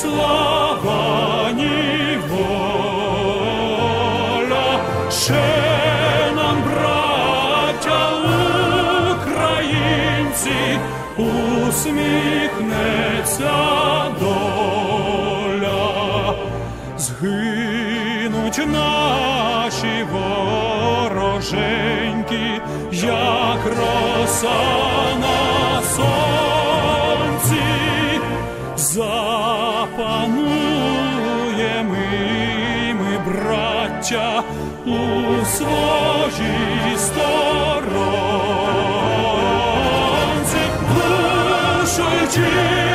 слава, ні Ще нам, браття українці, усміхнеться доля, згинуть наші вороженьки, як роса на сонці. життя у своїй сторонці, глушуючи.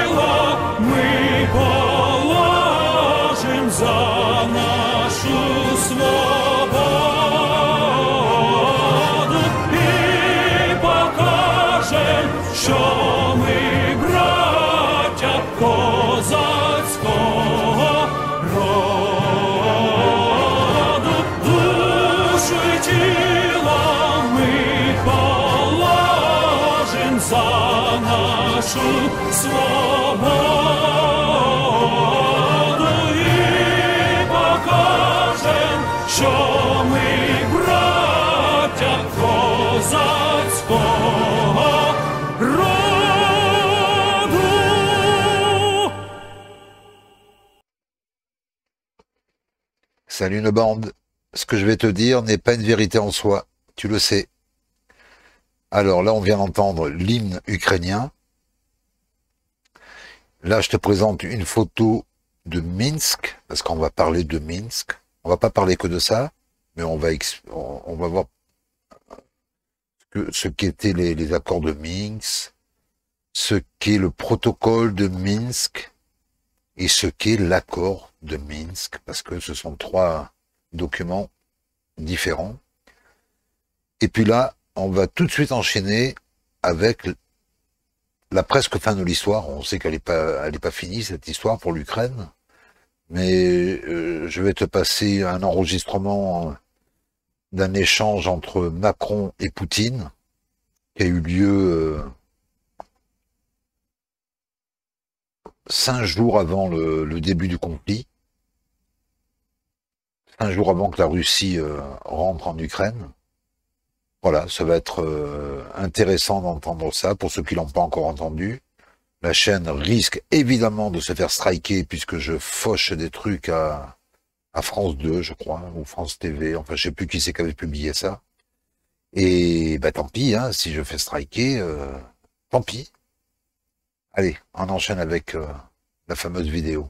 Salut une bande. Ce que je vais te dire n'est pas une vérité en soi, tu le sais. Alors là, on vient entendre l'hymne ukrainien. Là, je te présente une photo de Minsk, parce qu'on va parler de Minsk. On va pas parler que de ça, mais on va, on, va voir ce qu'étaient les, accords de Minsk, ce qu'est le protocole de Minsk et ce qu'est l'accord de Minsk, parce que ce sont trois documents différents. Et puis là, on va tout de suite enchaîner avec la presque fin de l'histoire. On sait qu'elle n'est pas, elle pas finie cette histoire pour l'Ukraine, mais euh, je vais te passer un enregistrement d'un échange entre Macron et Poutine qui a eu lieu euh, cinq jours avant le, début du conflit, cinq jours avant que la Russie euh, rentre en Ukraine. Voilà, ça va être euh, intéressant d'entendre ça pour ceux qui l'ont pas encore entendu. La chaîne risque évidemment de se faire striker puisque je fauche des trucs à, France 2, je crois, ou France TV. Enfin, je sais plus qui c'est qui avait publié ça. Et bah tant pis, hein, si je fais striker, euh, tant pis. Allez, on enchaîne avec euh, la fameuse vidéo.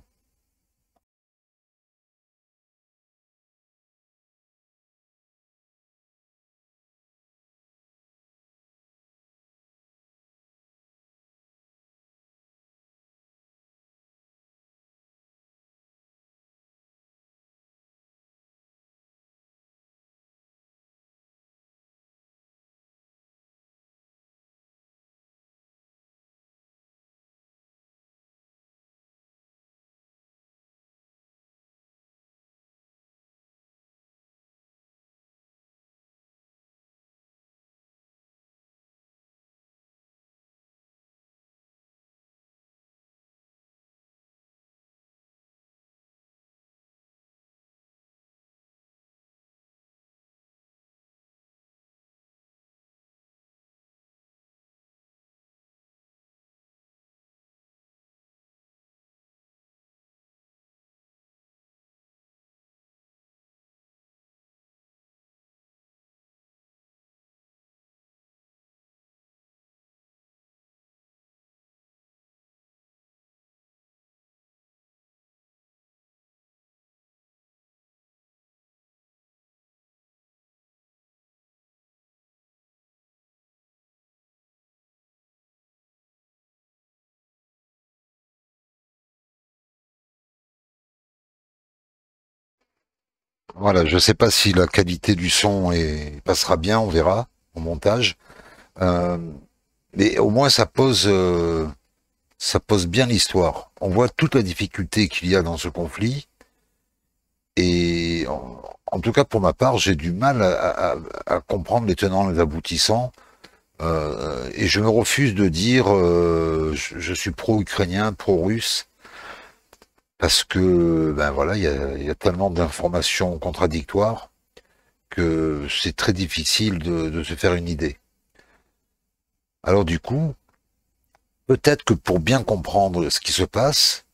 Voilà, je ne sais pas si la qualité du son passera bien, on verra au montage. Euh, mais au moins ça pose, euh, ça pose bien l'histoire. On voit toute la difficulté qu'il y a dans ce conflit. Et en, tout cas pour ma part, j'ai du mal à, comprendre les tenants et les aboutissants. Euh, et je me refuse de dire je suis pro-ukrainien, pro-russe parce que ben voilà, il y a, tellement d'informations contradictoires que c'est très difficile de, se faire une idée. Alors du coup, peut-être que pour bien comprendre ce qui se passe,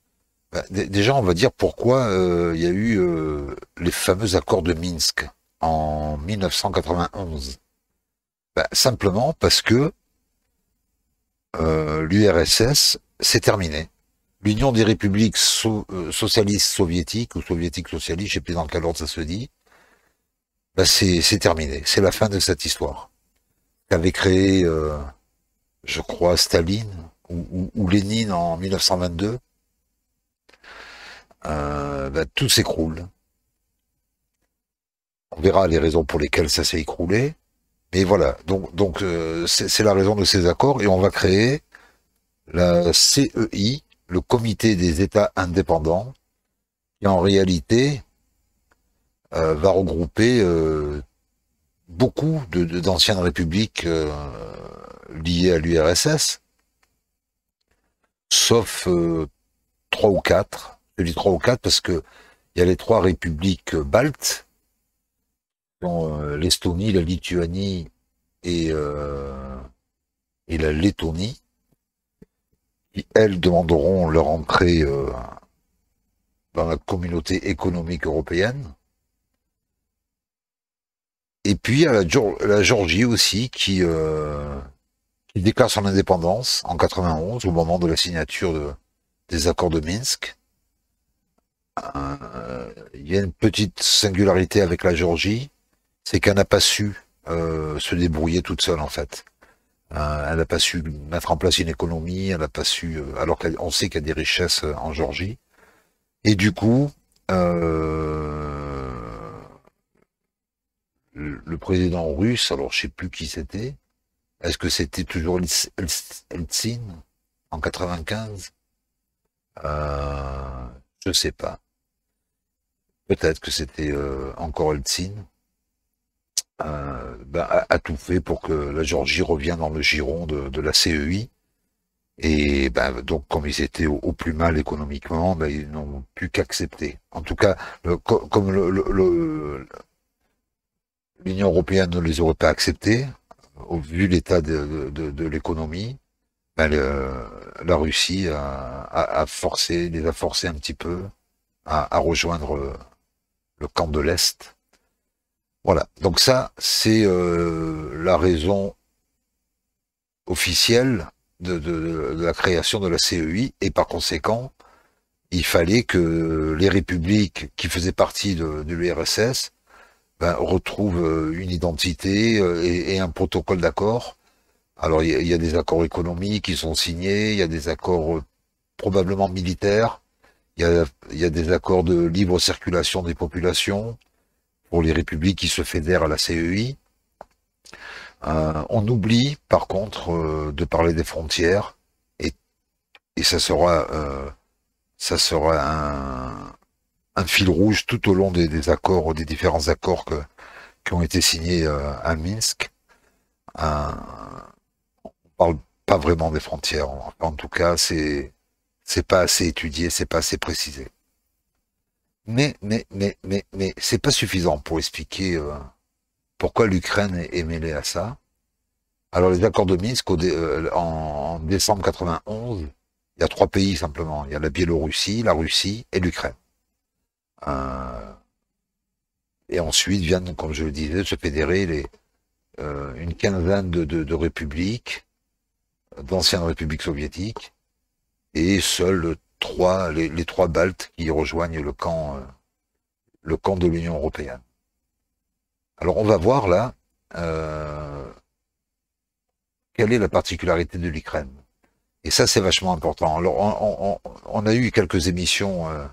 ben, déjà on va dire pourquoi euh, il y a eu euh, les fameux accords de Minsk en 1991. Ben, simplement parce que euh, l'URSS s'est terminée l'Union des républiques euh, socialistes soviétiques ou soviétiques socialistes, je sais plus dans quel ordre ça se dit, bah, c'est terminé, c'est la fin de cette histoire qu'avait créé, euh, je crois, Staline ou, ou, Lénine en 1922. Euh, bah, tout s'écroule. On verra les raisons pour lesquelles ça s'est écroulé. Mais voilà, donc donc euh, c'est la raison de ces accords et on va créer la CEI, le comité des États indépendants, qui en réalité euh, va regrouper euh, beaucoup d'anciennes de, républiques euh, liées à l'URSS, sauf trois ou quatre. Je dis trois ou quatre parce que il y a les trois républiques baltes, l'Estonie, la Lituanie et, et la Lettonie qui, elles, demanderont leur entrée euh, dans la communauté économique européenne. Et puis y la, la, Géorgie aussi, euh, qui, déclare son indépendance en 91, au moment de la signature des accords de Minsk. Euh, il y a une petite singularité avec la Géorgie, c'est qu'elle n'a pas su se débrouiller toute seule en fait. Hein, elle n'a pas su mettre en place une économie, elle n'a pas su, euh, alors qu'on sait qu'il y a des richesses euh, en Géorgie. Et du coup, euh, le président russe, alors je ne sais plus qui c'était, est-ce que c'était toujours Eltsine en 95 euh, Je sais pas. Peut-être que c'était encore Eltsine. Euh, ben, a, tout fait pour que la Géorgie revienne dans le giron de, la CEI. Et ben, donc, comme ils étaient au, plus mal économiquement, ben, ils n'ont plus qu'accepter. En tout cas, comme l'Union européenne ne les aurait pas acceptés, au vu l'état de, l'économie, la Russie a, forcé, les a forcés un petit peu à rejoindre le camp de l'Est voilà, donc ça, c'est euh, la raison officielle de, la création de la CEI, et par conséquent, il fallait que les républiques qui faisaient partie de, l'URSS ben, retrouvent euh, une identité euh, et, un protocole d'accord. Alors, il y, a des accords économiques qui sont signés, il y a des accords probablement militaires, il y a des accords de libre circulation des populations, pour les républiques qui se fédèrent à la CEI. Euh, on oublie par contre euh, de parler des frontières et, ça sera, euh, ça sera un, fil rouge tout au long des, accords, des différents accords que, qui ont été signés à Minsk. on ne parle pas vraiment des frontières. En tout cas, c'est c'est pas assez étudié, c'est pas assez précisé. Mais, mais, mais, mais, c'est pas suffisant pour expliquer euh, pourquoi l'Ukraine est mêlée à ça. Alors les accords de Minsk euh, en, décembre 91, il y a trois pays simplement. Il y a la Biélorussie, la Russie et l'Ukraine. Euh, et ensuite viennent, comme je le disais, se fédérer les, une quinzaine de, de républiques, d'anciennes républiques soviétiques, et seules trois, les, trois Baltes qui rejoignent le camp, euh, le camp de l'Union européenne. Alors on va voir là euh, quelle est la particularité de l'Ukraine. Et ça c'est vachement important. Alors on, a eu quelques émissions euh,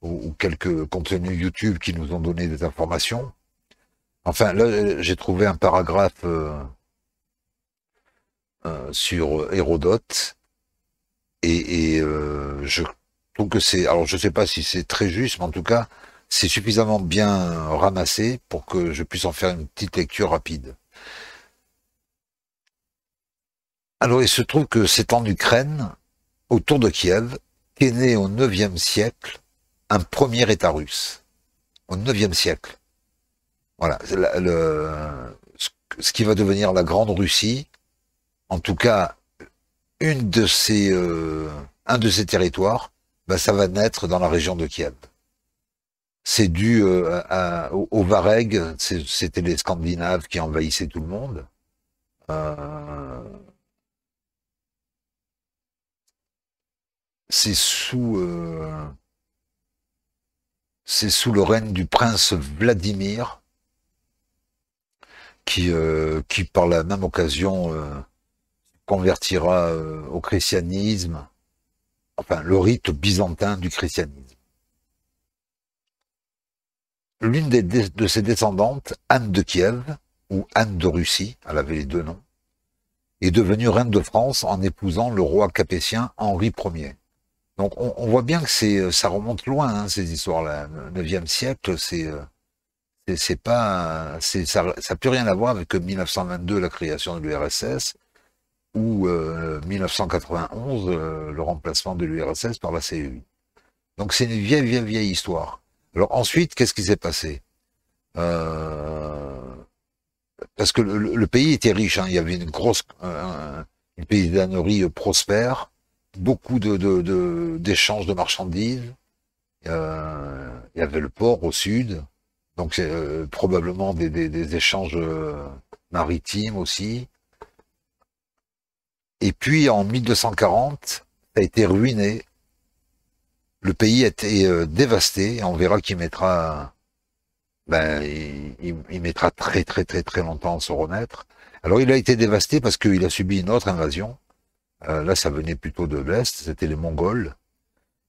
ou, ou, quelques contenus YouTube qui nous ont donné des informations. Enfin là j'ai trouvé un paragraphe sur Hérodote et, euh, je trouve que c'est, alors je ne sais pas si c'est très juste, mais en tout cas, c'est suffisamment bien ramassé pour que je puisse en faire une petite lecture rapide. Alors il se trouve que c'est en Ukraine, autour de Kiev, qu'est né au IXe siècle un premier État russe. Au IXe siècle. Voilà, ce qui va devenir la Grande Russie, en tout cas de ces, euh, un de ces territoires, bah, ça va naître dans la région de Kiev. C'est dû euh, au, c'était les Scandinaves qui envahissaient tout le monde. Euh, c'est sous c'est sous le règne du prince Vladimir qui qui par la même occasion convertira euh, au christianisme, enfin le rite byzantin du christianisme. L'une de ses descendantes, Anne de Kiev, ou Anne de Russie, elle avait les deux noms, est devenue reine de France en épousant le roi capétien Henri Ier. Donc on, voit bien que c'est, euh, ça remonte loin, hein, ces histoires-là. Le 9 siècle, euh, c'est, c'est, pas, ça n'a plus rien à voir avec 1922, la création de l'URSS, ou 1991, euh, euh, le remplacement de l'URSS par la CEU. Donc c'est une vieille, vieille, vieille histoire. Alors ensuite, qu'est-ce qui s'est passé euh... Parce que le, pays était riche, hein. il y avait une grosse une paysannerie euh, prospère, beaucoup de d'échanges de, de, de, marchandises. il y avait le port au sud, donc c'est probablement des, des, des échanges maritimes aussi. Et puis en 1240, ça a été ruiné. Le pays a été euh, dévasté. On verra qu'il mettra, ben, il, mettra très très très très longtemps à se renaître. Alors il a été dévasté parce qu'il a subi une autre invasion. Euh, là, ça venait plutôt de l'est. C'était les Mongols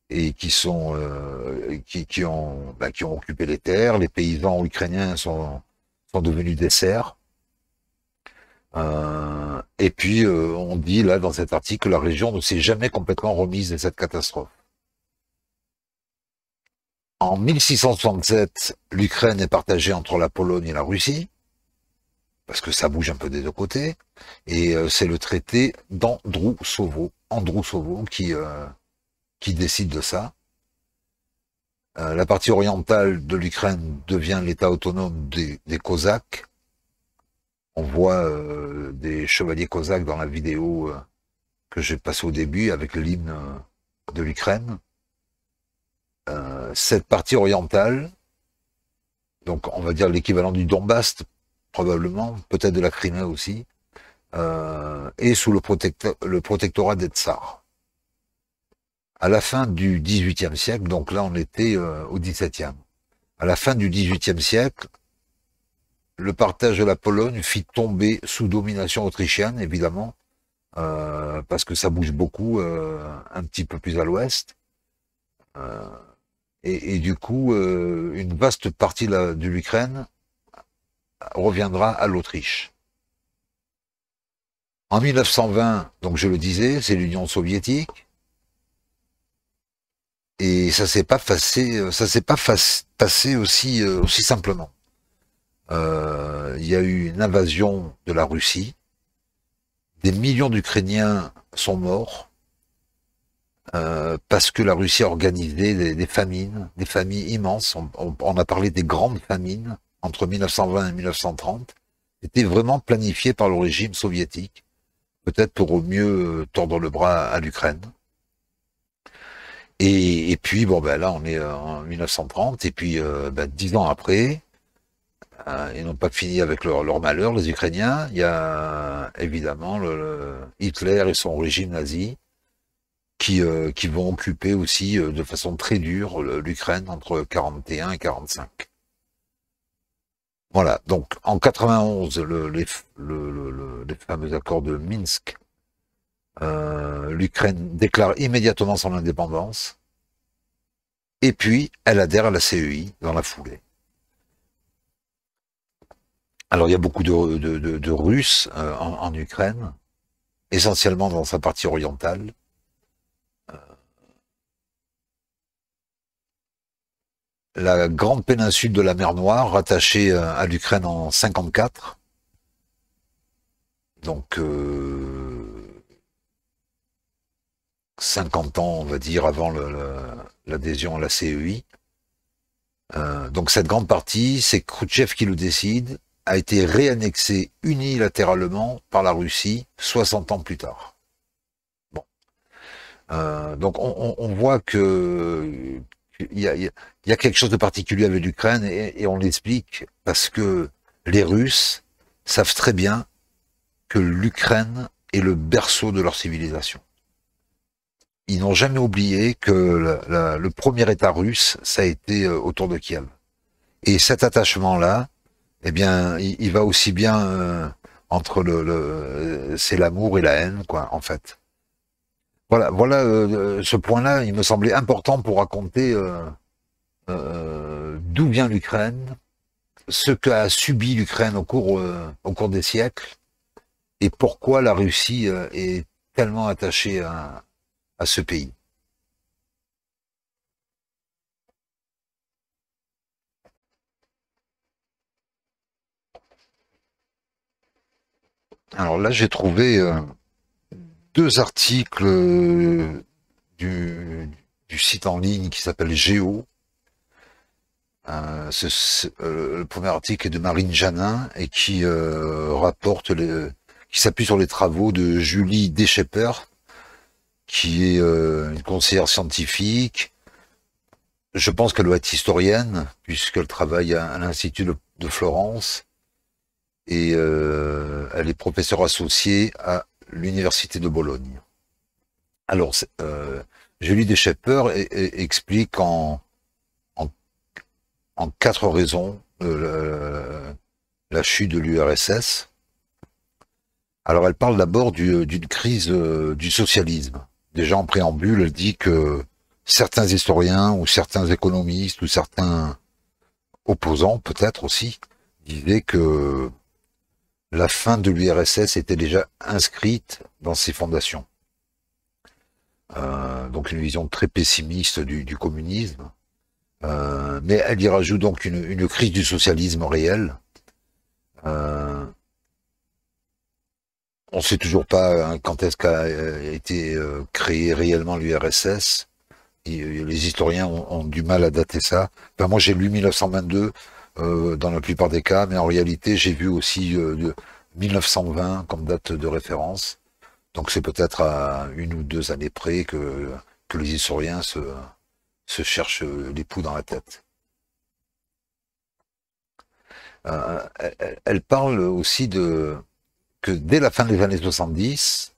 et qui sont euh, qui, qui, ont ben, qui ont occupé les terres. Les paysans ukrainiens sont sont devenus des serfs. Euh, et puis, euh, on dit là dans cet article que la région ne s'est jamais complètement remise de cette catastrophe. En 1667, l'Ukraine est partagée entre la Pologne et la Russie, parce que ça bouge un peu des deux côtés, et euh, c'est le traité d'Andrusovo, Andrusovo qui, euh, qui décide de ça. la partie orientale de l'Ukraine devient l'État autonome des, des Cosaques, on voit euh, des chevaliers cosaques dans la vidéo euh, que j'ai passée au début avec l'hymne euh, de l'Ukraine. cette partie orientale, donc on va dire l'équivalent du Donbass, probablement, peut-être de la Crimée aussi, est sous le, protectorat des tsars. À la fin du XVIIIe siècle, donc là on était au XVIIe, à la fin du XVIIIe siècle, le partage de la Pologne fit tomber sous domination autrichienne, évidemment, euh, parce que ça bouge beaucoup euh, un petit peu plus à l'ouest. Euh, et, du coup, une vaste partie de l'Ukraine reviendra à l'Autriche. En 1920, donc je le disais, c'est l'Union soviétique. Et ça s'est pas passé, ça s'est pas passé aussi, aussi simplement. Euh, il y a eu une invasion de la Russie. Des millions d'Ukrainiens sont morts euh, parce que la Russie a organisé des, famines, des familles immenses. On, a parlé des grandes famines entre 1920 et 1930. C'était vraiment planifié par le régime soviétique, peut-être pour au mieux tordre le bras à l'Ukraine. Et, puis, bon, ben là, on est en 1930, et puis euh, ben, dix ans après, euh, ils n'ont pas fini avec leur, malheur, les Ukrainiens. Il y a évidemment le, Hitler et son régime nazi qui, euh, qui vont occuper aussi euh, de façon très dure l'Ukraine entre 41 et 45. Voilà, donc en 91, le, les, le, fameux accords de Minsk, l'Ukraine déclare immédiatement son indépendance, et puis elle adhère à la CEI dans la foulée. Alors il y a beaucoup de, Russes euh, en, Ukraine, essentiellement dans sa partie orientale. Euh, la grande péninsule de la mer Noire, rattachée euh, à l'Ukraine en 54. Donc 50 ans, on va dire, avant l'adhésion à la CEI. donc cette grande partie, c'est Khrouchtchev qui le décide a été réannexé unilatéralement par la Russie 60 ans plus tard. Bon. Euh, donc on, voit que il y a, quelque chose de particulier avec l'Ukraine et, on l'explique parce que les Russes savent très bien que l'Ukraine est le berceau de leur civilisation. Ils n'ont jamais oublié que le premier État russe, ça a été euh, autour de Kiev. Et cet attachement-là, eh bien, il, va aussi bien euh, entre le, c'est l'amour et la haine, quoi, en fait. Voilà, voilà euh, euh, ce point-là, il me semblait important pour raconter d'où vient l'Ukraine, ce qu'a subi l'Ukraine au cours au cours des siècles, et pourquoi la Russie est tellement attachée à ce pays. Alors là, j'ai trouvé euh, deux articles euh, du, site en ligne qui s'appelle Géo. Euh, le premier article est de Marine Janin et qui rapporte qui s'appuie sur les travaux de Julie Deschepper, qui est une conseillère scientifique. Je pense qu'elle doit être historienne puisqu'elle travaille à, l'Institut de Florence et euh, elle est professeure associée à l'université de Bologne. Alors, euh, Julie Deschaper e, e, explique en, en, quatre raisons euh, la, chute de l'URSS. Alors, elle parle d'abord d'une crise euh, du socialisme. Déjà en préambule, elle dit que certains historiens ou certains économistes ou certains opposants peut-être aussi disaient que la fin de l'URSS était déjà inscrite dans ses fondations. Euh, donc une vision très pessimiste du, communisme. Euh, mais elle y rajoute donc une, crise du socialisme réel. Euh, on ne sait toujours pas hein, quand est-ce qu'a été créé réellement l'URSS. Les historiens ont, du mal à dater ça. Ben, moi, j'ai lu 1922, euh, dans la plupart des cas, mais en réalité, j'ai vu aussi 1920 euh, comme date de référence. Donc c'est peut-être à une ou deux années près que, que les historiens se, se cherchent euh, les dans la tête. Euh, elle, parle aussi de que dès la fin des années 70,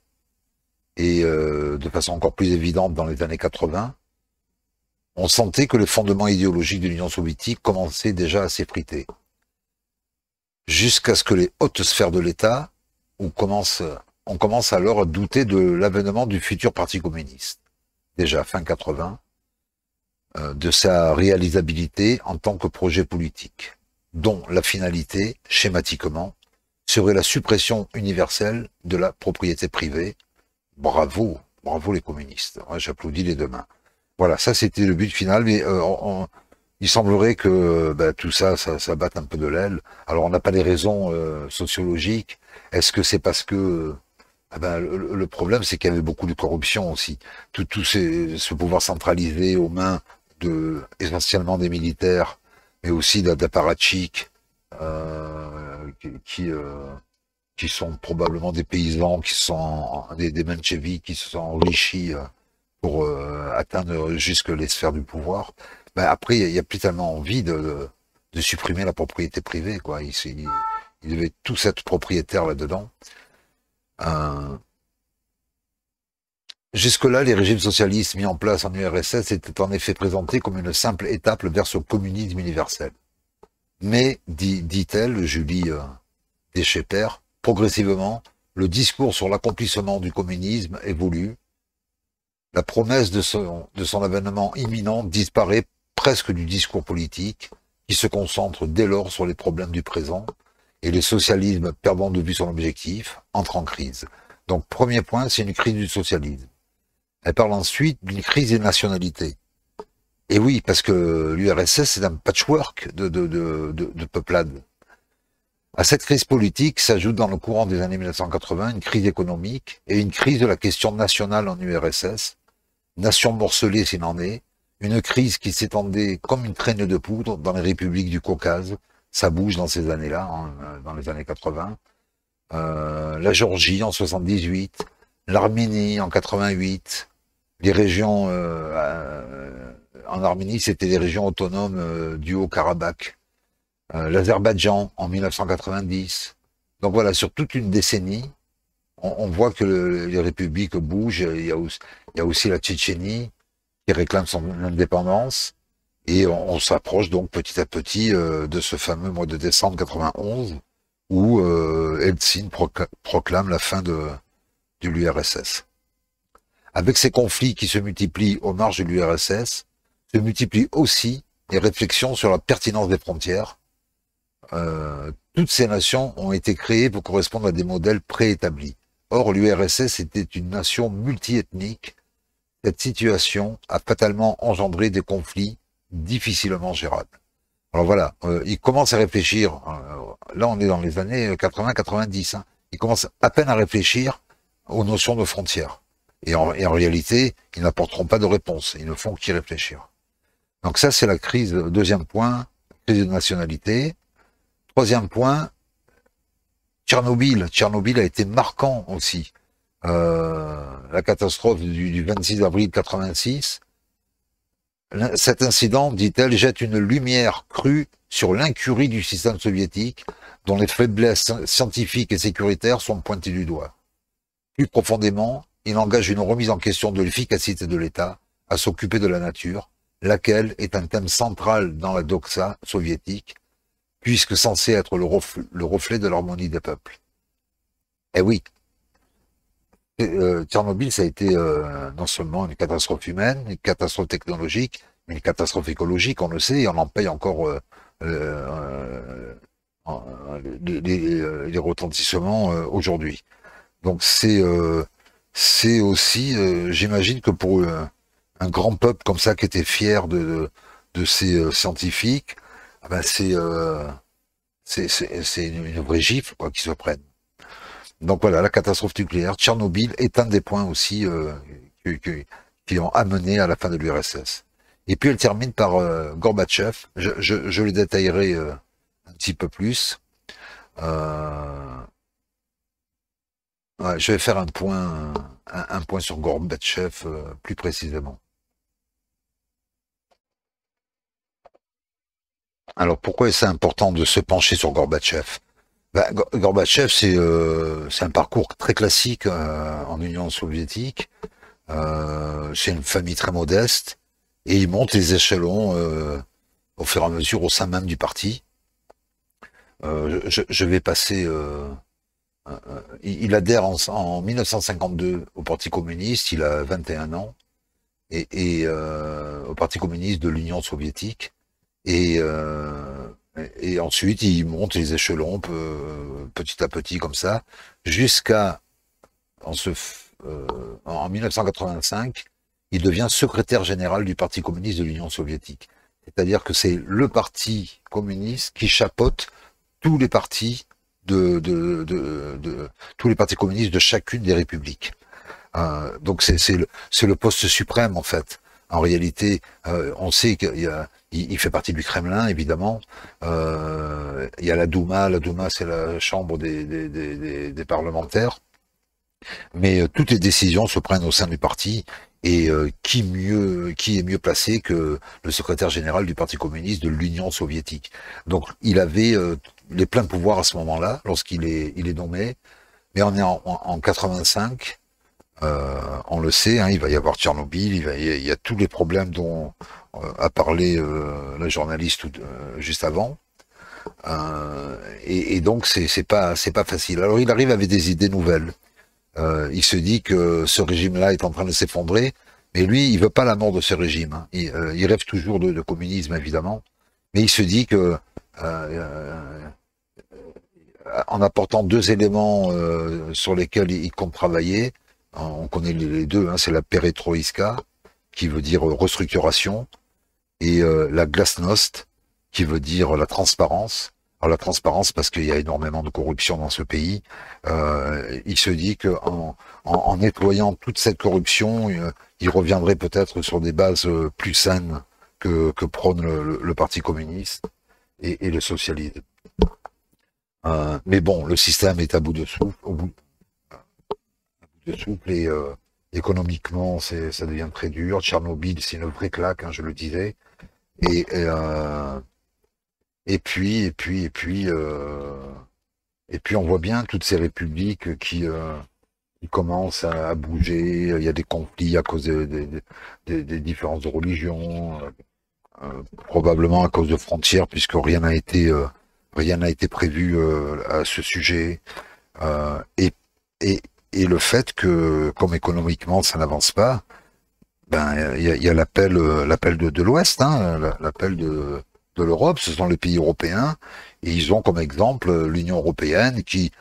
et de façon encore plus évidente dans les années 80, on sentait que le fondement idéologique de l'Union soviétique commençait déjà à s'effriter. Jusqu'à ce que les hautes sphères de l'État, commence, on commence alors à douter de l'avènement du futur parti communiste, déjà fin 80, euh, de sa réalisabilité en tant que projet politique, dont la finalité, schématiquement, serait la suppression universelle de la propriété privée. Bravo, bravo les communistes. J'applaudis les deux mains. Voilà, ça c'était le but final, mais euh, il semblerait que ben, tout ça, ça, batte un peu de l'aile. Alors on n'a pas les raisons euh, sociologiques. Est-ce que c'est parce que ah ben, le, problème, c'est qu'il y avait beaucoup de corruption aussi. Tout, ce pouvoir centralisé aux mains de essentiellement des militaires, mais aussi d'apparatchiks euh, qui, qui, sont probablement des paysans, qui sont des, des qui se sont enrichis euh, atteindre jusque les sphères du pouvoir, bah, après, il n'y a, plus tellement envie de, supprimer la propriété privée. Quoi. il, il avait tous être propriétaires là-dedans. Euh, jusque-là, les régimes socialistes mis en place en URSS étaient en effet présentés comme une simple étape vers ce communisme universel. Mais, dit-elle, Julie euh, Deschépère, progressivement, le discours sur l'accomplissement du communisme évolue la promesse de son, de son avènement imminent disparaît presque du discours politique, qui se concentre dès lors sur les problèmes du présent, et le socialisme, perdant de vue son objectif, entre en crise. Donc premier point, c'est une crise du socialisme. Elle parle ensuite d'une crise des nationalités. Et oui, parce que l'URSS, c'est un patchwork de, de, de, de peuplades. À cette crise politique s'ajoute dans le courant des années 1980 une crise économique et une crise de la question nationale en URSS, nation morcelée s'il en est, une crise qui s'étendait comme une traîne de poudre dans les républiques du Caucase, ça bouge dans ces années-là, hein, euh, dans les années 80, euh, la Géorgie en 78, l'Arménie en 88, les régions euh, en Arménie, c'était les régions autonomes du Haut-Karabakh, l'Azerbaïdjan en 1990. Donc voilà, sur toute une décennie, on, voit que les républiques bougent. Il y, a aussi, la Tchétchénie qui réclame son indépendance. Et on, s'approche donc petit à petit euh, de ce fameux mois de décembre 91 où euh, Eltsine proclame la fin de, l'URSS. Avec ces conflits qui se multiplient aux marges de l'URSS, se multiplient aussi les réflexions sur la pertinence des frontières. Euh, toutes ces nations ont été créées pour correspondre à des modèles préétablis. Or, l'URSS était une nation multiethnique. Cette situation a fatalement engendré des conflits difficilement gérables. Alors voilà, euh, il commence à réfléchir. Euh, là, on est dans les années 80-90. Euh, hein, il commence à peine à réfléchir aux notions de frontières. Et en, et en réalité, ils n'apporteront pas de réponse. Ils ne font qu'y réfléchir. Donc ça, c'est la crise. Euh, deuxième point, crise de nationalité. Troisième point, Tchernobyl, Tchernobyl a été marquant aussi. Euh, la catastrophe du, 26 avril 86. Cet incident, dit-elle, jette une lumière crue sur l'incurie du système soviétique, dont les faiblesses scientifiques et sécuritaires sont pointées du doigt. Plus profondément, il engage une remise en question de l'efficacité de l'État à s'occuper de la nature, laquelle est un thème central dans la doxa soviétique, puisque censé être le, reflet de l'harmonie des peuples. Eh oui, euh, Tchernobyl, ça a été euh, non seulement une catastrophe humaine, une catastrophe technologique, mais une catastrophe écologique, on le sait, et on en paye encore euh, les, retentissements aujourd'hui. Donc c'est aussi, j'imagine que pour un grand peuple comme ça qui était fier de ses scientifiques, ah bah, c'est euh, c'est une vraie gifle quoi qu'ils se prennent. Donc voilà, la catastrophe nucléaire, Tchernobyl est un des points aussi euh, qui, qui, ont amené à la fin de l'URSS. Et puis elle termine par euh, Gorbatchev. Je, je, je, le détaillerai euh, un petit peu plus. je vais faire un point, un point sur Gorbatchev plus précisément. Alors pourquoi est-ce important de se pencher sur Gorbatchev ben, Gorbatchev, euh, c'est un parcours très classique euh, en Union soviétique. Euh, c'est une famille très modeste et il monte les échelons au fur et à mesure au sein même du parti. Je, vais passer. il adhère en, 1952 au Parti communiste. Il a 21 ans et, et au Parti communiste de l'Union soviétique. Et, euh, et ensuite, il monte les échelons petit à petit comme ça, jusqu'à, en, 1985, euh, il devient secrétaire général du Parti communiste de l'Union soviétique. C'est-à-dire que c'est le Parti communiste qui chapeaute tous les partis de, tous les partis communistes de chacune des républiques. Euh, donc c'est le, poste suprême en fait. En réalité, on sait qu'il y a il, fait partie du Kremlin, évidemment. Euh, il y a la Douma. La Douma, c'est la chambre des, parlementaires. Mais euh, toutes les décisions se prennent au sein du parti. Et euh, qui, mieux, qui est mieux placé que le secrétaire général du Parti communiste de l'Union soviétique Donc, il avait les pleins pouvoirs à ce moment-là, lorsqu'il est, il est nommé. Mais on est en, 1985. 85. on le sait, hein, il va y avoir Tchernobyl, il, y a tous les problèmes dont euh, a parlé euh, le journaliste euh, juste avant. et, donc c'est pas pas facile. Alors il arrive avec des idées nouvelles. il se dit que ce régime-là est en train de s'effondrer, mais lui il veut pas la mort de ce régime. Hein. Il, rêve toujours de, communisme évidemment, mais il se dit que en apportant deux éléments sur lesquels il, compte travailler, on connaît les deux, hein, c'est la perestroïska qui veut dire restructuration, et euh, la glasnost, qui veut dire la transparence. Alors la transparence, parce qu'il y a énormément de corruption dans ce pays, euh, il se dit qu'en en, en, nettoyant toute cette corruption, euh, il reviendrait peut-être sur des bases plus saines que, que prône le, Parti communiste et, le socialisme. mais bon, le système est à bout de souffle, au bout, de souffle et économiquement, ça devient très dur. Tchernobyl, c'est une vraie claque, hein, je le disais. Et, et, euh, et puis, et puis, et puis, euh, et puis, on voit bien toutes ces républiques qui, euh, commencent à, bouger. Il y a des conflits à cause des différences de religion, probablement à cause de frontières, puisque rien n'a été, rien n'a été prévu à ce sujet. et, et, et le fait que, comme économiquement, ça n'avance pas, ben il y a, l'appel euh, l'appel de, l'Ouest, hein, l'appel de, l'Europe, ce sont les pays européens, et ils ont comme exemple euh, l'Union européenne qui,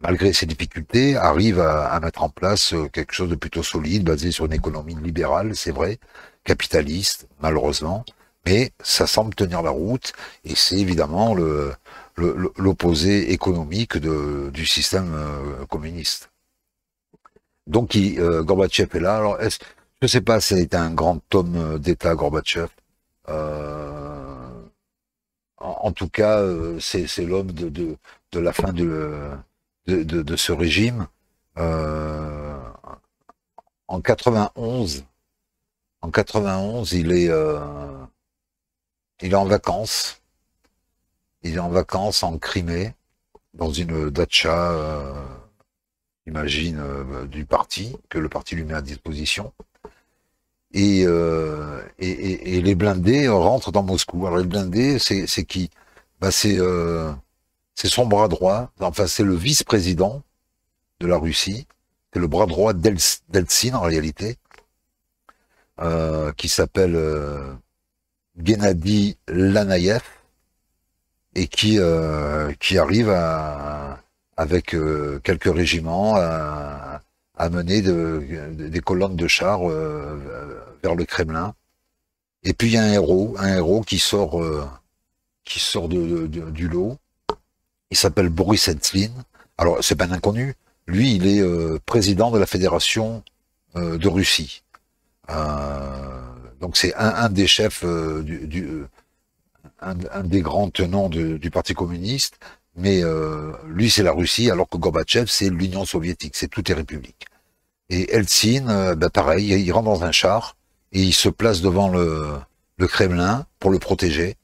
malgré ses difficultés, arrive à, mettre en place euh, quelque chose de plutôt solide, basé sur une économie libérale, c'est vrai, capitaliste, malheureusement, mais ça semble tenir la route, et c'est évidemment l'opposé le, l'opposé économique du système communiste. Donc, qui Gorbatchev est là. Alors, est-ce je sais pas c'est un grand homme euh, d'État Gorbatchev. Euh, en, tout cas, euh, c'est l'homme de, la fin de, de ce régime. en 91, en 91, il est, il est en vacances. Il est en vacances en Crimée, dans une dacha, imagine, du parti, que le parti lui met à disposition. Euh, et, les blindés rentrent dans Moscou. Alors les blindés, c'est qui bah, C'est euh, son bras droit, enfin c'est le vice-président de la Russie, c'est le bras droit d'Eltsine en réalité, euh, qui s'appelle euh, Gennady Lanayev, et qui, qui arrive avec quelques régiments à, à mener des colonnes de chars euh, vers le Kremlin. Et puis il y a un héros, un héros qui sort, euh, qui sort de, du lot. Il s'appelle Boris Entlin. Alors c'est pas un inconnu. Lui, il est euh, président de la fédération de Russie. donc c'est un, des chefs du, un, un, des grands tenants du Parti communiste. Mais euh, lui, c'est la Russie, alors que Gorbatchev, c'est l'Union soviétique, c'est toutes les républiques. Et Eltsine, euh, bah, pareil, il rentre dans un char et il se place devant le, Kremlin pour le protéger.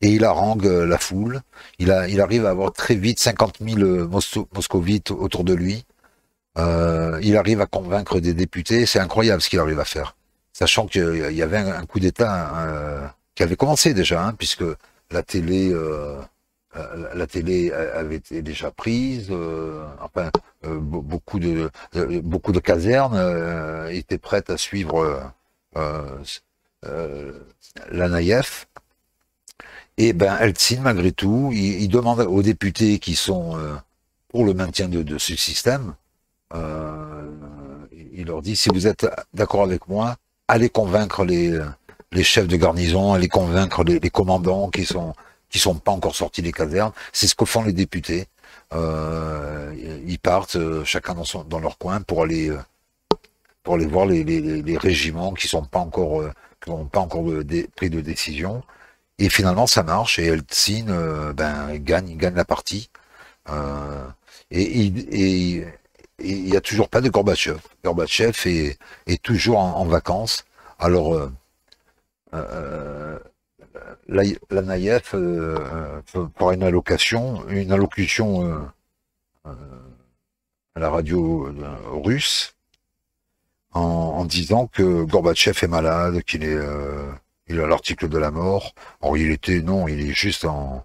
Et il harangue euh, la foule. Il, arrive à avoir très vite 50 000 moscovites autour de lui. il arrive à convaincre des députés. C'est incroyable ce qu'il arrive à faire. Sachant qu'il y avait un, coup d'État qui avait commencé déjà, hein, puisque la télé... Euh, la télé euh, avait été déjà prise, euh, enfin beaucoup de beaucoup de casernes étaient prêtes à suivre la Naïef. Et eh ben Eltsine, malgré tout, il, demande aux députés qui sont pour le maintien de, ce système, il leur dit si vous êtes d'accord avec moi, allez convaincre les les chefs de garnison, allez convaincre les commandants qui sont qui sont pas encore sortis des casernes. C'est ce que font les députés. Euh, ils partent euh, chacun dans, leur coin pour aller euh, pour aller voir les, régiments qui sont pas encore n'ont pas encore pris de décision. Et finalement, ça marche et Eltsine ben, gagne, gagne la partie. et il n'y a toujours pas de Gorbatchev. Gorbatchev est, toujours en, vacances. Alors, la, la euh, euh, une allocation, une allocution euh, à la radio russe en, disant que Gorbatchev est malade, qu'il est il a l'article de la mort. en réalité non, il est juste en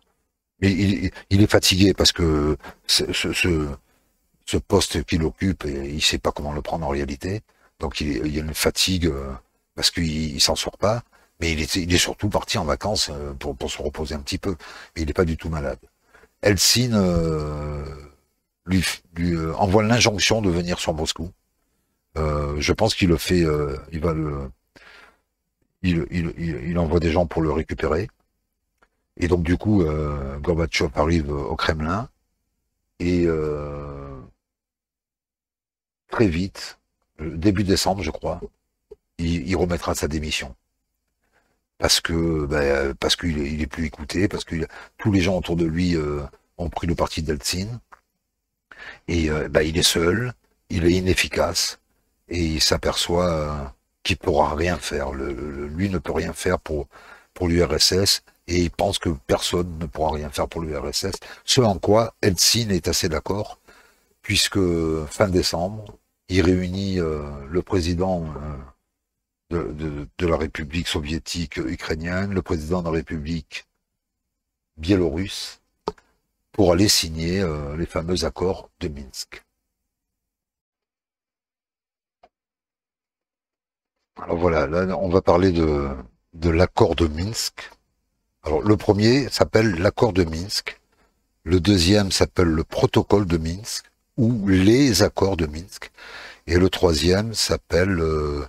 il, est fatigué parce que ce, poste qu'il occupe, il ne sait pas comment le prendre en réalité. Donc il, il y a une fatigue parce qu'il s'en sort pas. Mais il est, surtout parti en vacances euh, pour, se reposer un petit peu. Mais il n'est pas du tout malade. Eltsine euh, lui, lui euh, envoie l'injonction de venir sur Moscou. Euh, je pense qu'il le fait, il va le, il, envoie des gens pour le récupérer. Et donc du coup, Gorbatchev arrive au Kremlin et très vite, début décembre, je crois, il, il remettra sa démission parce que bah, parce qu'il il est plus écouté, parce que tous les gens autour de lui euh, ont pris le parti d'Eltsin Et euh, bah, il est seul, il est inefficace, et il s'aperçoit euh, qu'il ne pourra rien faire. Le, lui ne peut rien faire pour, pour l'URSS et il pense que personne ne pourra rien faire pour l'URSS. Ce en quoi Eltsin est assez d'accord, puisque fin décembre, il réunit le président de, la République soviétique ukrainienne, le président de la République biélorusse, pour aller signer euh, les fameux accords de Minsk. Alors voilà, là on va parler de, de l'accord de Minsk. Alors le premier s'appelle l'accord de Minsk, le deuxième s'appelle le protocole de Minsk ou les accords de Minsk, et le troisième s'appelle euh,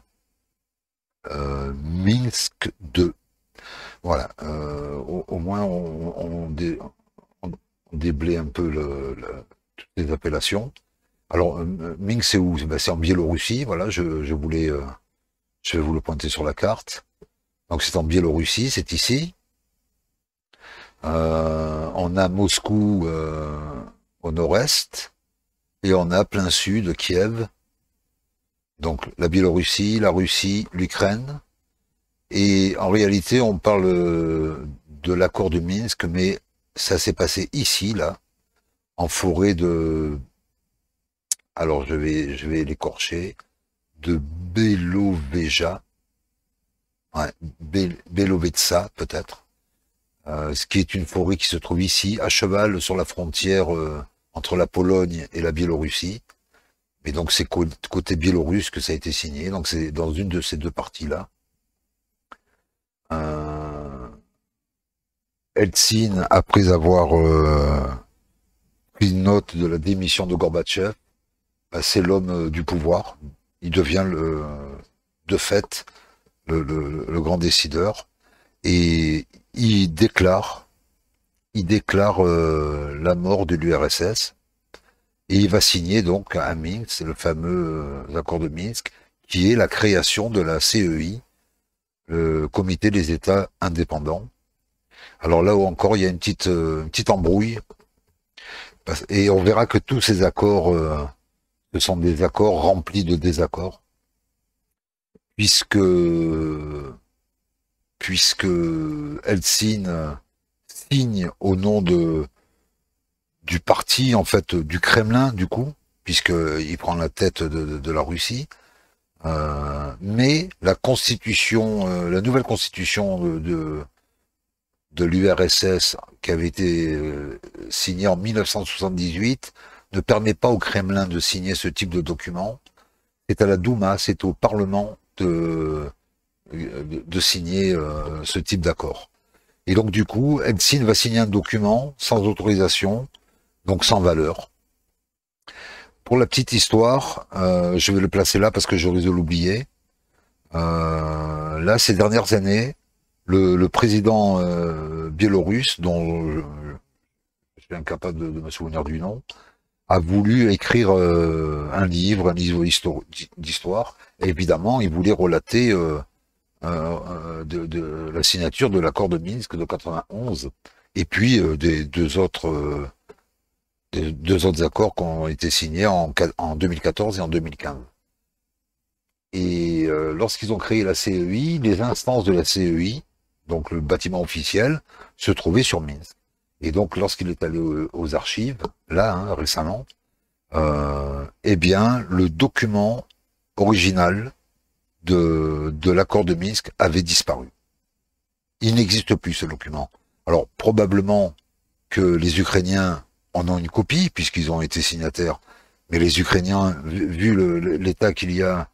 euh, Minsk 2. Voilà, euh, au, moins on, on, un peu les appellations. Alors, euh, Minsk, c'est où ben, C'est en Biélorussie, voilà, je, voulais, je vais vous le pointer sur la carte. Donc c'est en Biélorussie, c'est ici. on a Moscou au nord-est et on a plein sud, Kiev donc la Biélorussie, la Russie, l'Ukraine. Et en réalité, on parle euh, de l'accord de Minsk, mais ça s'est passé ici, là, en forêt de... Alors je vais, je vais l'écorcher, de Beloveja, ouais, peut-être, euh, ce qui est une forêt qui se trouve ici, à cheval sur la frontière euh, entre la Pologne et la Biélorussie. Et donc c'est côté biélorusse que ça a été signé. Donc c'est dans une de ces deux parties-là. Euh, Eltsine, après avoir euh, pris note de la démission de Gorbatchev, bah, c'est l'homme euh, du pouvoir. Il devient le, de fait le, grand décideur. Et il déclare, il déclare euh, la mort de l'URSS et il va signer donc à Minsk, le fameux euh, accord de Minsk, qui est la création de la CEI, le Comité des États indépendants. Alors là où encore, il y a une petite, euh, petite embrouille. Et on verra que tous ces accords, euh, ce sont des accords remplis de désaccords. Puisque, puisque Helsinki signe au nom de du parti en fait du Kremlin du coup, puisqu'il prend la tête de, la Russie. Euh, mais la constitution, euh, la nouvelle constitution de, de, l'URSS qui avait été euh, signée en 1978 ne permet pas au Kremlin de signer ce type de document. C'est à la Douma, c'est au Parlement de, de signer ce type d'accord. Et donc du coup, Ensign va signer un document sans autorisation donc sans valeur. Pour la petite histoire, euh, je vais le placer là parce que j'aurais dû l'oublier. Euh, là, ces dernières années, le, président euh, biélorusse, dont je, suis incapable de, me souvenir du nom, a voulu écrire un livre, un livre d'histoire. Évidemment, il voulait relater de, la signature de l'accord de Minsk de 91 et puis des deux autres deux autres accords qui ont été signés en, 2014 et en 2015. Et euh, lorsqu'ils ont créé la CEI, les instances de la CEI, donc le bâtiment officiel, se trouvaient sur Minsk. Et donc lorsqu'il est allé aux, archives, là hein, récemment, euh, eh bien le document original de, de l'accord de Minsk avait disparu. Il n'existe plus ce document. Alors probablement que les Ukrainiens on a une copie puisqu'ils ont été signataires. Mais les Ukrainiens, vu, l'état qu'il y a,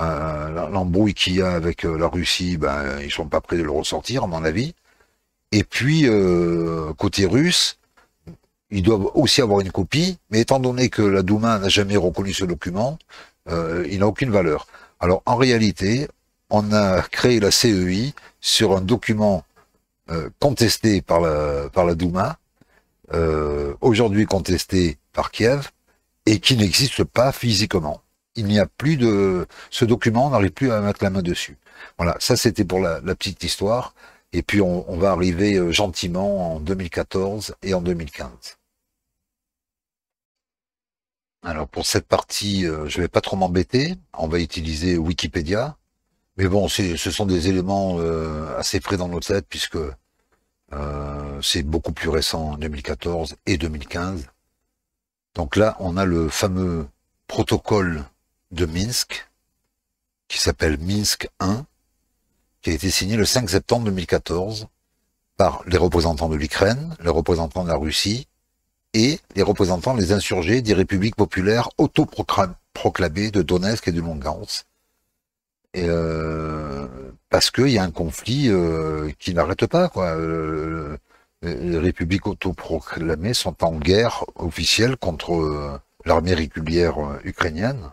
euh, l'embrouille qu'il y a avec euh, la Russie, ben, ils sont pas prêts de le ressortir, à mon avis. Et puis, euh, côté russe, ils doivent aussi avoir une copie, mais étant donné que la Douma n'a jamais reconnu ce document, il n'a aucune valeur. Alors, en réalité, on a créé la CEI sur un document contesté par par la Douma, euh, aujourd'hui contesté par Kiev et qui n'existe pas physiquement. Il n'y a plus de ce document, on n'arrive plus à mettre la main dessus. Voilà, ça c'était pour la, petite histoire. Et puis on, va arriver euh, gentiment en 2014 et en 2015. Alors pour cette partie, euh, je ne vais pas trop m'embêter. On va utiliser Wikipédia. Mais bon, ce sont des éléments assez frais dans nos têtes, puisque euh, c'est beaucoup plus récent 2014 et 2015. Donc là, on a le fameux protocole de Minsk, qui s'appelle Minsk 1, qui a été signé le 5 septembre 2014 par les représentants de l'Ukraine, les représentants de la Russie et les représentants des insurgés des républiques populaires autoproclamées de Donetsk et de Lugansk. Et euh, parce qu'il y a un conflit euh, qui n'arrête pas. Quoi. Euh, les républiques autoproclamées sont en guerre officielle contre euh, l'armée régulière ukrainienne.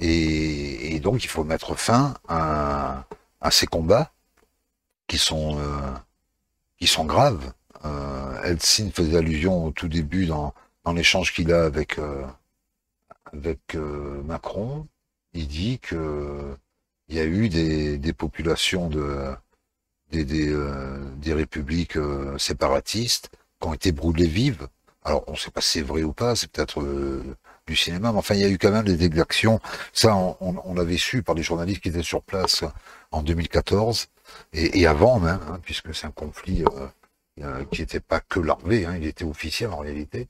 Et, donc il faut mettre fin à, ces combats qui sont, qui sont graves. Elsin faisait allusion au tout début dans, dans l'échange qu'il a avec, avec Macron. Il dit que il y a eu des, populations de des, euh, républiques euh, séparatistes qui ont été brûlées vives. Alors on ne sait pas si c'est vrai ou pas, c'est peut-être euh, du cinéma, mais enfin il y a eu quand même des exactions. Ça, on, on, l'avait su par des journalistes qui étaient sur place en 2014 et, avant hein, puisque c'est un conflit qui n'était pas que larvé, hein, il était officiel en réalité.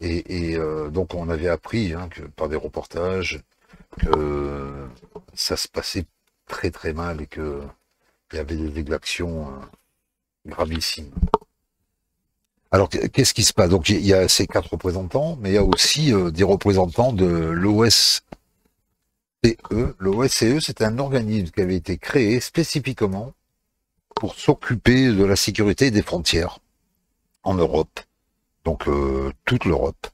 Et, donc on avait appris hein, que par des reportages que ça se passait très très mal et que euh, il y avait des exactions euh, gravissimes. Alors qu'est-ce qui se passe Donc il y a ces quatre représentants, mais il y a aussi euh, des représentants de l'OSCE. L'OSCE, c'est un organisme qui avait été créé spécifiquement pour s'occuper de la sécurité des frontières en Europe, donc toute l'Europe.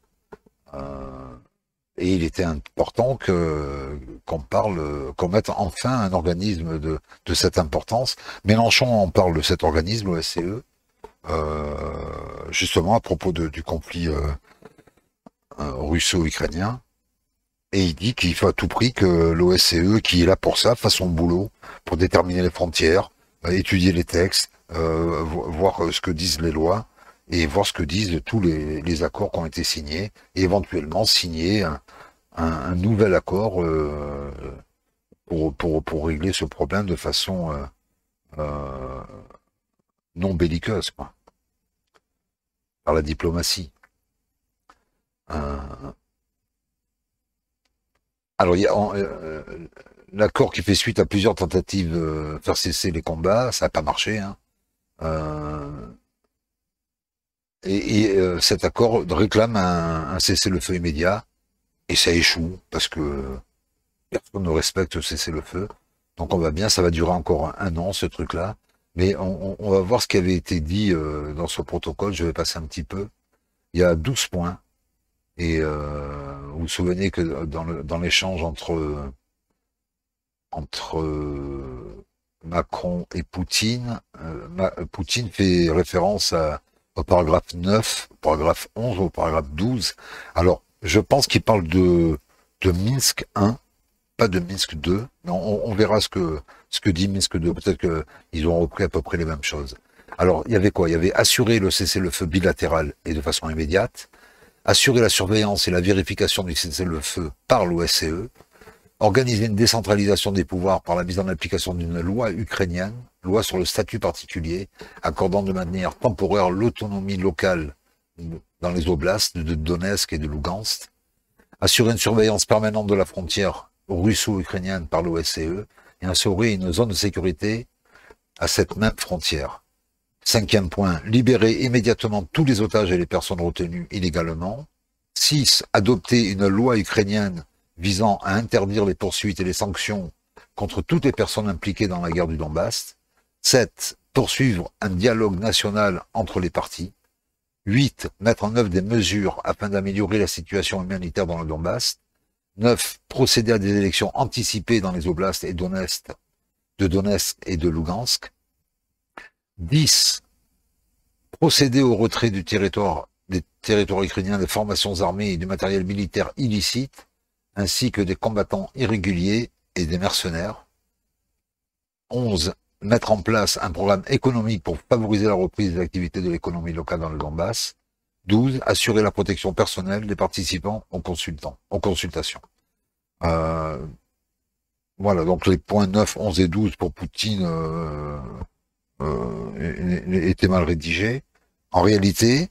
Et il était important qu'on parle, qu'on mette enfin un organisme de, cette importance. Mélenchon en parle de cet organisme, l'OSCE, e, euh, justement à propos du conflit euh, euh, russo-ukrainien. Et il dit qu'il faut à tout prix que l'OSCE, e, qui est là pour ça, fasse son boulot pour déterminer les frontières, étudier les textes, voir ce que disent les lois, et voir ce que disent tous les, accords qui ont été signés, et éventuellement signer un, nouvel accord euh, pour, régler ce problème de façon euh, euh, non belliqueuse, quoi. par la diplomatie. Alors, il y a, l'accord qui fait suite à plusieurs tentatives de faire cesser les combats, ça n'a pas marché. Hein. Et, euh, cet accord réclame un, un cessez-le-feu immédiat, et ça échoue, parce que personne ne respecte le cessez-le-feu. Donc on va bien, ça va durer encore un, an, ce truc-là. Mais on, va voir ce qui avait été dit euh, dans ce protocole, je vais passer un petit peu. Il y a 12 points, et euh, vous vous souvenez que dans l'échange entre, entre Macron et Poutine, Poutine fait référence à au paragraphe 9, au paragraphe 11, au paragraphe 12. Alors, je pense qu'il parle de, Minsk 1, pas de Minsk 2. Non, on, verra ce que, ce que dit Minsk 2. Peut-être qu'ils ont repris à peu près les mêmes choses. Alors, il y avait quoi Il y avait assurer le cessez-le-feu bilatéral et de façon immédiate, assurer la surveillance et la vérification du cessez-le-feu par l'OSCE, organiser une décentralisation des pouvoirs par la mise en application d'une loi ukrainienne, loi sur le statut particulier, accordant de manière temporaire l'autonomie locale dans les oblasts de Donetsk et de Lugansk, assurer une surveillance permanente de la frontière russo-ukrainienne par l'OSCE et instaurer une zone de sécurité à cette même frontière. Cinquième point, libérer immédiatement tous les otages et les personnes retenues illégalement. Six, Adopter une loi ukrainienne visant à interdire les poursuites et les sanctions contre toutes les personnes impliquées dans la guerre du Donbass. 7. Poursuivre un dialogue national entre les partis. 8. Mettre en œuvre des mesures afin d'améliorer la situation humanitaire dans le Donbass. 9. Procéder à des élections anticipées dans les oblasts et de Donetsk et de Lugansk. 10. Procéder au retrait du territoire, des territoires ukrainiens des formations armées et du matériel militaire illicite, ainsi que des combattants irréguliers et des mercenaires. 11 mettre en place un programme économique pour favoriser la reprise des activités de l'économie locale dans le Donbass. 12. Assurer la protection personnelle des participants aux consultants, en consultation. Euh, voilà, donc les points 9, 11 et 12 pour Poutine euh, euh étaient mal rédigés. En réalité,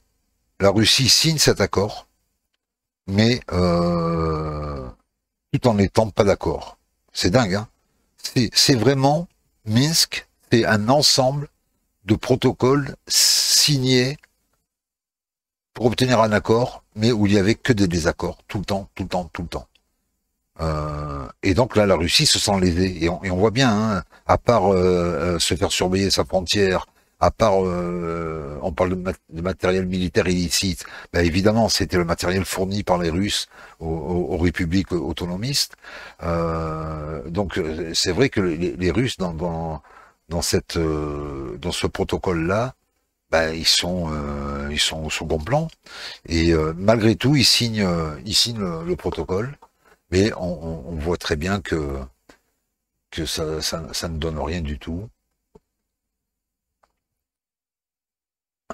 la Russie signe cet accord, mais euh, tout en n'étant pas d'accord. C'est dingue, hein c'est vraiment Minsk, c'est un ensemble de protocoles signés pour obtenir un accord, mais où il n'y avait que des désaccords, tout le temps, tout le temps, tout le temps. Euh, et donc là, la Russie se sent lésée. Et on, voit bien, hein, à part euh, euh, se faire surveiller sa frontière, à part, euh, on parle de, matériel militaire illicite, ben, évidemment, c'était le matériel fourni par les Russes aux, républiques autonomistes. Euh, donc, euh, c'est vrai que les, Russes, dans, dans, cette, dans ce protocole-là, ben, ils sont ils sont au second plan et malgré tout ils signent le, protocole mais on, voit très bien que que ça ne donne rien du tout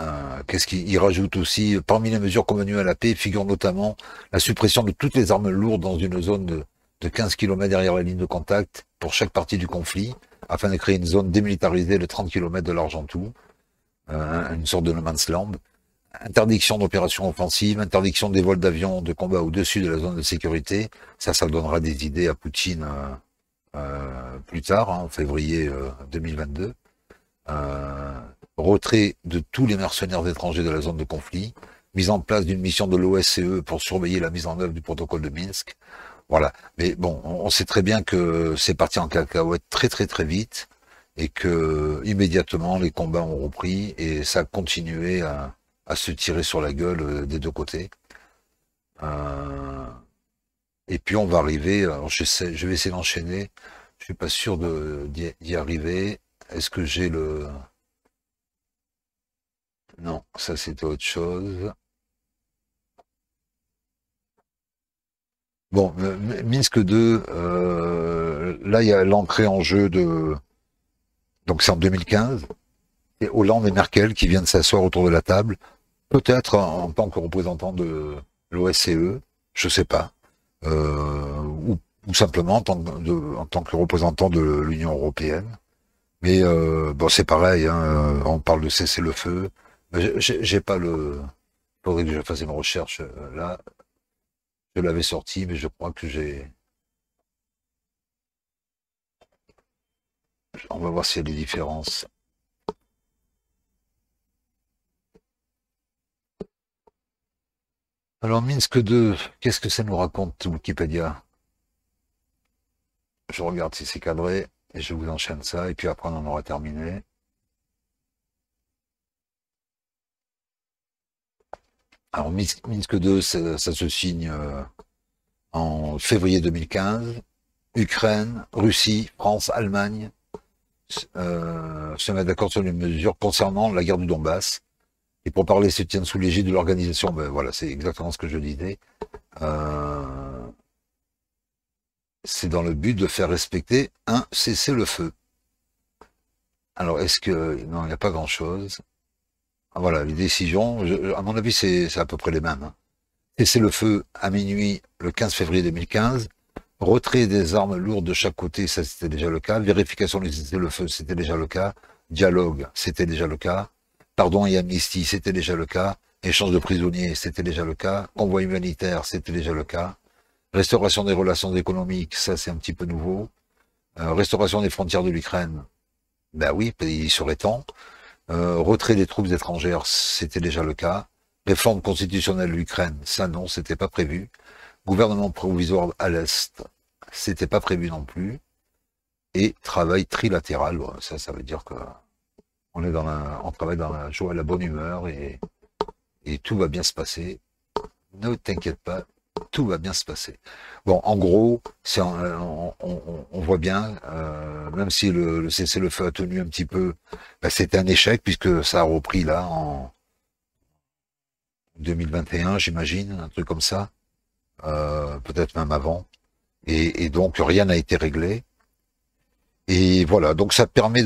Euh, qu'est-ce qu'il rajoute aussi Parmi les mesures convenues à la paix figure notamment la suppression de toutes les armes lourdes dans une zone de, 15 km derrière la ligne de contact pour chaque partie du conflit, afin de créer une zone démilitarisée de 30 km de l'Argentou, euh, une sorte de no man's land. Interdiction d'opérations offensives, interdiction des vols d'avions de combat au-dessus de la zone de sécurité. Ça, ça donnera des idées à Poutine euh, euh, plus tard, en hein, février 2022 retrait de tous les mercenaires étrangers de la zone de conflit, mise en place d'une mission de l'OSCE pour surveiller la mise en œuvre du protocole de Minsk. Voilà. Mais bon, on sait très bien que c'est parti en cacahuète très très très vite et que immédiatement les combats ont repris et ça a continué à, se tirer sur la gueule euh, des deux côtés. Euh, et puis on va arriver, je, vais essayer d'enchaîner, je ne suis pas sûr d'y arriver. Est-ce que j'ai le... Non, ça c'était autre chose. Bon, euh, Minsk 2, euh, là il y a l'entrée en jeu de... Donc c'est en 2015. Et Hollande et Merkel qui viennent s'asseoir autour de la table, peut-être en tant que représentant de l'OSCE, je ne sais pas, euh, ou, simplement en tant, que, représentant de l'Union européenne. Mais bon, c'est pareil, hein, on parle de cesser le feu, j'ai pas le. Faudrait que je fasse une recherche euh, là. Je l'avais sorti, mais je crois que j'ai. On va voir s'il y a des différences. Alors Minsk 2, qu'est-ce que ça nous raconte Wikipédia Je regarde si c'est cadré et je vous enchaîne ça et puis après on en aura terminé. Alors Minsk, 2, ça, se signe euh, en février 2015. Ukraine, Russie, France, Allemagne euh, se mettent d'accord sur les mesures concernant la guerre du Donbass. Et pour parler, se tiennent sous l'égide de l'organisation. Ben voilà, c'est exactement ce que je disais. Euh, c'est dans le but de faire respecter un cessez-le-feu. Alors, est-ce que... Non, il n'y a pas grand-chose. Ah, voilà, les décisions, à mon avis, c'est à peu près les mêmes. Hein. Tesser le feu à minuit le 15 février 2015. Retrait des armes lourdes de chaque côté, ça c'était déjà le cas. Vérification du cessez-le-feu, c'était déjà le cas. Dialogue, c'était déjà le cas. Pardon et amnistie, c'était déjà le cas. Échange de prisonniers, c'était déjà le cas. Convoi humanitaire, c'était déjà le cas. Restauration des relations économiques, ça c'est un petit peu nouveau. Euh, restauration des frontières de l'Ukraine, ben oui, il serait temps. Euh, retrait des troupes étrangères, c'était déjà le cas. Réforme constitutionnelle de l'Ukraine, ça non, c'était pas prévu. Gouvernement provisoire à l'Est, c'était pas prévu non plus. Et travail trilatéral, ça, ça veut dire que on est dans la, on travaille dans la joie, la bonne humeur et, et tout va bien se passer. Ne t'inquiète pas, tout va bien se passer. Bon, en gros, on, voit bien, euh, même si le, cessez-le-feu a tenu un petit peu, bah, c'est c'était un échec puisque ça a repris là en 2021, j'imagine, un truc comme ça, euh, peut-être même avant. Et, donc rien n'a été réglé. Et voilà, donc ça permet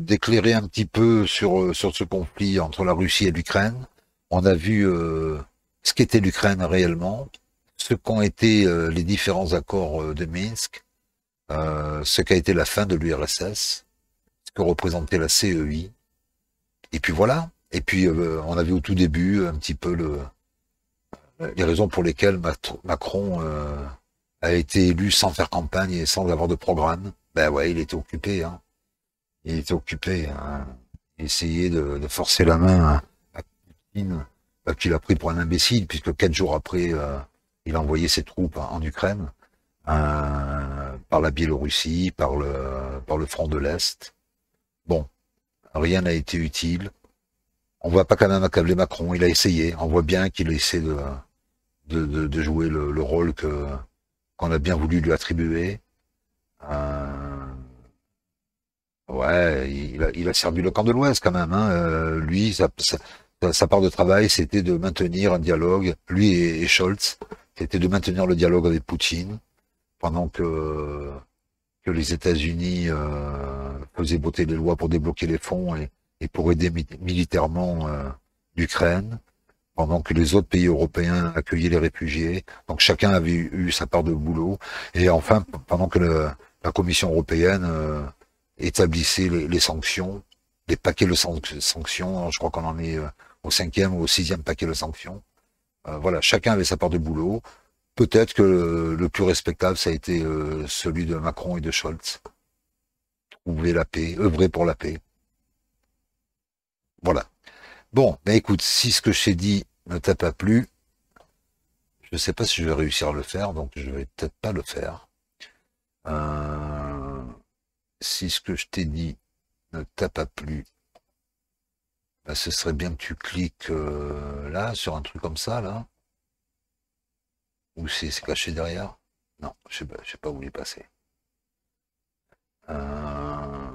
d'éclairer un petit peu sur, sur ce conflit entre la Russie et l'Ukraine. On a vu euh, ce qu'était l'Ukraine réellement, ce qu'ont été euh, les différents accords euh, de Minsk, euh, ce qu'a été la fin de l'URSS, ce que représentait la CEI. Et puis voilà. Et puis on avait au tout début un petit peu le, les raisons pour lesquelles Macron a été élu sans faire campagne et sans avoir de programme. Ben ouais, il était occupé. Hein. Il était occupé. Hein. Il essayait de, forcer la main à Poutine, qu'il a pris pour un imbécile, puisque quatre jours après il a envoyé ses troupes en Ukraine, euh, par la Biélorussie, par le, front de l'Est. Bon, rien n'a été utile. On voit pas quand même accabler Macron, il a essayé. On voit bien qu'il essaie de, de, jouer le, rôle qu'on a bien voulu lui attribuer. Euh, ouais, il a, servi le camp de l'Ouest quand même. Hein. Euh, lui, sa part de travail, c'était de maintenir un dialogue, lui et, et Scholz, c'était de maintenir le dialogue avec Poutine pendant que, que les États-Unis euh, faisaient voter les lois pour débloquer les fonds et, pour aider militairement euh, l'Ukraine, pendant que les autres pays européens accueillaient les réfugiés. Donc chacun avait eu, sa part de boulot. Et enfin, pendant que la Commission européenne euh, établissait les, sanctions, les paquets de sanctions, hein, je crois qu'on en est euh, au cinquième ou au sixième paquet de sanctions. Euh, voilà, chacun avait sa part de boulot. Peut-être que le, plus respectable, ça a été euh, celui de Macron et de Scholz. Trouver la paix, œuvrer pour la paix. Voilà. Bon, ben écoute, si ce que je t'ai dit ne t'a pas plu, je ne sais pas si je vais réussir à le faire, donc je vais peut-être pas le faire. Euh, si ce que je t'ai dit ne t'a pas plu, bah, ce serait bien que tu cliques euh, là, sur un truc comme ça, là. Ou c'est caché derrière Non, je sais pas, sais pas où il est passé. Euh,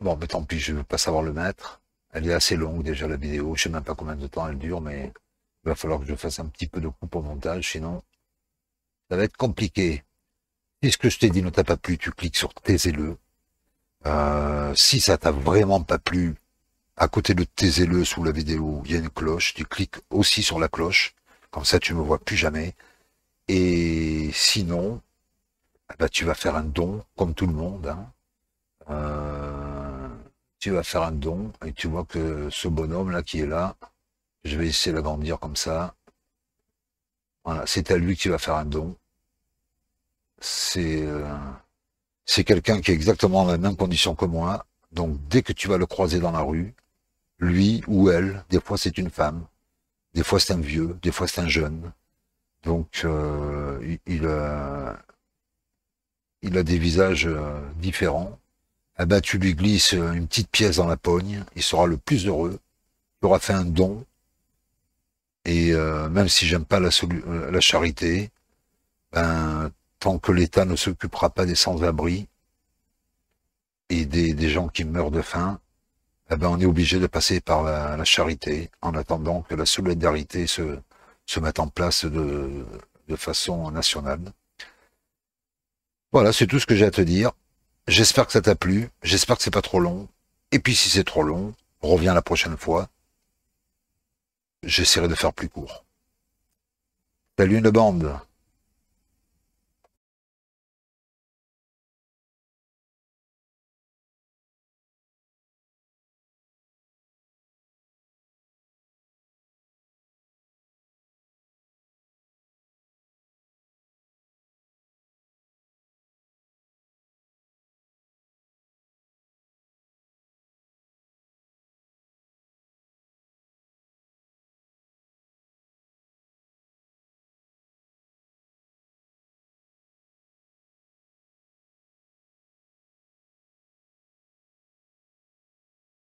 bon, mais bah, tant pis, je ne veux pas savoir le mettre. Elle est assez longue déjà la vidéo, je sais même pas combien de temps elle dure, mais il va falloir que je fasse un petit peu de coupe au montage, sinon ça va être compliqué. Si ce que je t'ai dit ne t'a pas plu, tu cliques sur taisez-le. Euh, si ça t'a vraiment pas plu, à côté de taisez-le sous la vidéo, il y a une cloche, tu cliques aussi sur la cloche, comme ça tu me vois plus jamais. Et sinon, bah, tu vas faire un don, comme tout le monde. Hein. Euh, tu vas faire un don, et tu vois que ce bonhomme-là qui est là, je vais essayer de l'agrandir comme ça. Voilà, c'est à lui que tu vas faire un don. C'est... Euh, c'est quelqu'un qui est exactement dans les mêmes conditions que moi. Donc dès que tu vas le croiser dans la rue, lui ou elle, des fois c'est une femme, des fois c'est un vieux, des fois c'est un jeune. Donc euh, il, euh, il, a des visages euh, différents. Eh ben, tu lui glisses une petite pièce dans la pogne, il sera le plus heureux, tu auras fait un don. Et même si j'aime pas la, la charité, ben, tant que l'État ne s'occupera pas des sans-abri et des, gens qui meurent de faim, eh ben on est obligé de passer par la, charité en attendant que la solidarité se, se mette en place de, façon nationale. Voilà, c'est tout ce que j'ai à te dire. J'espère que ça t'a plu, j'espère que c'est pas trop long. Et puis si c'est trop long, reviens la prochaine fois. J'essaierai de faire plus court. Salut une bande